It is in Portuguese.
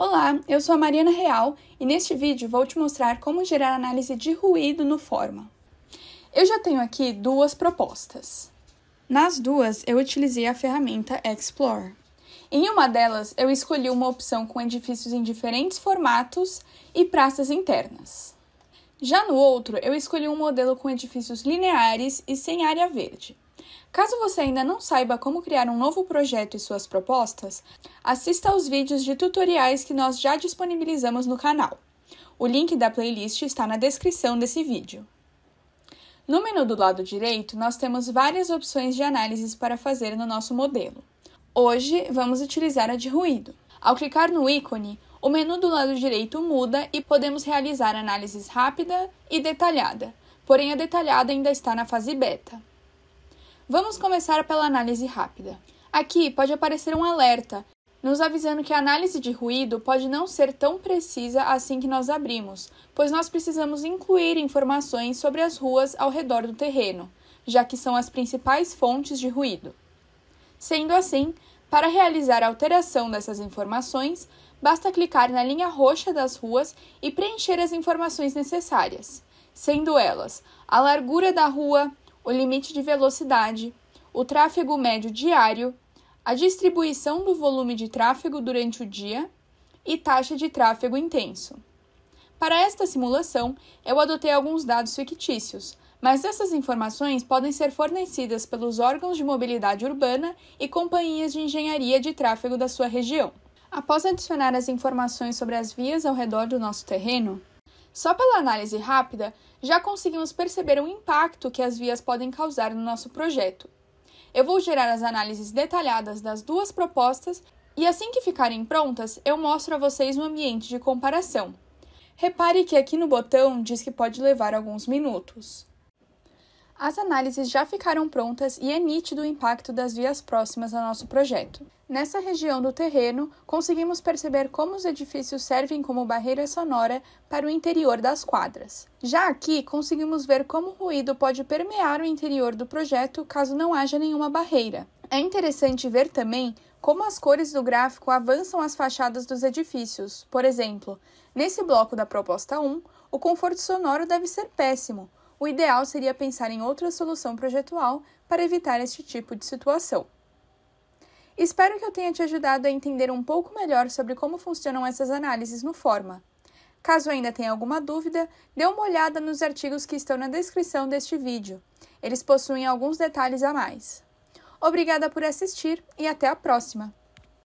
Olá, eu sou a Mariana Real e neste vídeo vou te mostrar como gerar análise de ruído no Forma. Eu já tenho aqui duas propostas. Nas duas, eu utilizei a ferramenta Explore. Em uma delas, eu escolhi uma opção com edifícios em diferentes formatos e praças internas. Já no outro, eu escolhi um modelo com edifícios lineares e sem área verde. Caso você ainda não saiba como criar um novo projeto e suas propostas, assista aos vídeos de tutoriais que nós já disponibilizamos no canal. O link da playlist está na descrição desse vídeo. No menu do lado direito, nós temos várias opções de análises para fazer no nosso modelo. Hoje, vamos utilizar a de ruído. Ao clicar no ícone, o menu do lado direito muda e podemos realizar análises rápida e detalhada, porém a detalhada ainda está na fase beta. Vamos começar pela análise rápida. Aqui pode aparecer um alerta, nos avisando que a análise de ruído pode não ser tão precisa assim que nós abrimos, pois nós precisamos incluir informações sobre as ruas ao redor do terreno, já que são as principais fontes de ruído. Sendo assim, para realizar a alteração dessas informações, basta clicar na linha roxa das ruas e preencher as informações necessárias, sendo elas a largura da rua, o limite de velocidade, o tráfego médio diário, a distribuição do volume de tráfego durante o dia e taxa de tráfego intenso. Para esta simulação, eu adotei alguns dados fictícios, mas essas informações podem ser fornecidas pelos órgãos de mobilidade urbana e companhias de engenharia de tráfego da sua região. Após adicionar as informações sobre as vias ao redor do nosso terreno, só pela análise rápida, já conseguimos perceber o impacto que as vias podem causar no nosso projeto. Eu vou gerar as análises detalhadas das duas propostas e assim que ficarem prontas, eu mostro a vocês um ambiente de comparação. Repare que aqui no botão diz que pode levar alguns minutos. As análises já ficaram prontas e é nítido o impacto das vias próximas ao nosso projeto. Nessa região do terreno, conseguimos perceber como os edifícios servem como barreira sonora para o interior das quadras. Já aqui, conseguimos ver como o ruído pode permear o interior do projeto caso não haja nenhuma barreira. É interessante ver também como as cores do gráfico avançam as fachadas dos edifícios. Por exemplo, nesse bloco da proposta 1, o conforto sonoro deve ser péssimo, o ideal seria pensar em outra solução projetual para evitar este tipo de situação. Espero que eu tenha te ajudado a entender um pouco melhor sobre como funcionam essas análises no Forma. Caso ainda tenha alguma dúvida, dê uma olhada nos artigos que estão na descrição deste vídeo. Eles possuem alguns detalhes a mais. Obrigada por assistir e até a próxima!